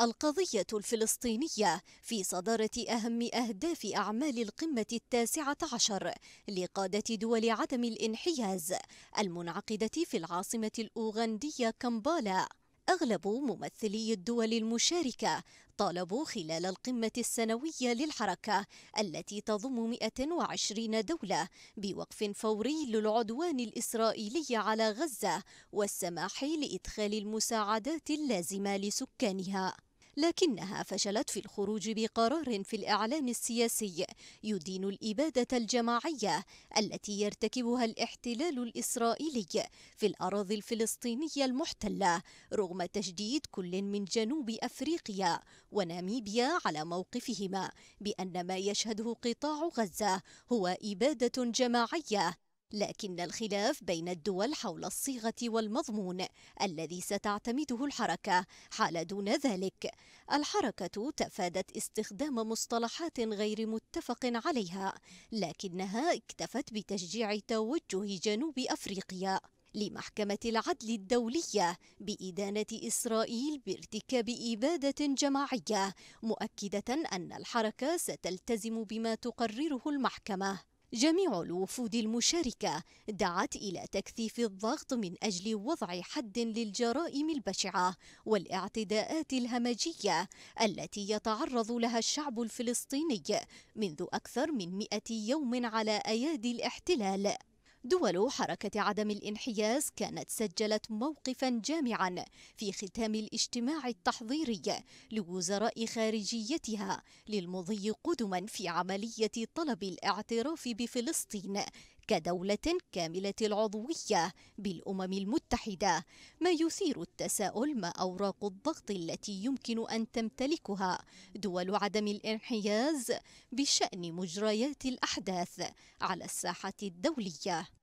القضية الفلسطينية في صدارة أهم أهداف أعمال القمة التاسعة عشر لقادة دول عدم الانحياز المنعقدة في العاصمة الأوغندية كامبالا أغلب ممثلي الدول المشاركة طالبوا خلال القمة السنوية للحركة التي تضم 120 دولة بوقف فوري للعدوان الإسرائيلي على غزة والسماح لإدخال المساعدات اللازمة لسكانها لكنها فشلت في الخروج بقرار في الإعلام السياسي يدين الإبادة الجماعية التي يرتكبها الاحتلال الإسرائيلي في الأراضي الفلسطينية المحتلة رغم تشديد كل من جنوب أفريقيا وناميبيا على موقفهما بأن ما يشهده قطاع غزة هو إبادة جماعية لكن الخلاف بين الدول حول الصيغة والمضمون الذي ستعتمده الحركة حال دون ذلك الحركة تفادت استخدام مصطلحات غير متفق عليها لكنها اكتفت بتشجيع توجه جنوب أفريقيا لمحكمة العدل الدولية بإدانة إسرائيل بارتكاب إبادة جماعية مؤكدة أن الحركة ستلتزم بما تقرره المحكمة جميع الوفود المشاركة دعت إلى تكثيف الضغط من أجل وضع حد للجرائم البشعة والاعتداءات الهمجية التي يتعرض لها الشعب الفلسطيني منذ أكثر من مئة يوم على أيادي الاحتلال دول حركة عدم الانحياز كانت سجلت موقفا جامعا في ختام الاجتماع التحضيري لوزراء خارجيتها للمضي قدما في عملية طلب الاعتراف بفلسطين كدولة كاملة العضوية بالأمم المتحدة، ما يثير التساؤل ما أوراق الضغط التي يمكن أن تمتلكها دول عدم الانحياز بشأن مجريات الأحداث على الساحة الدولية.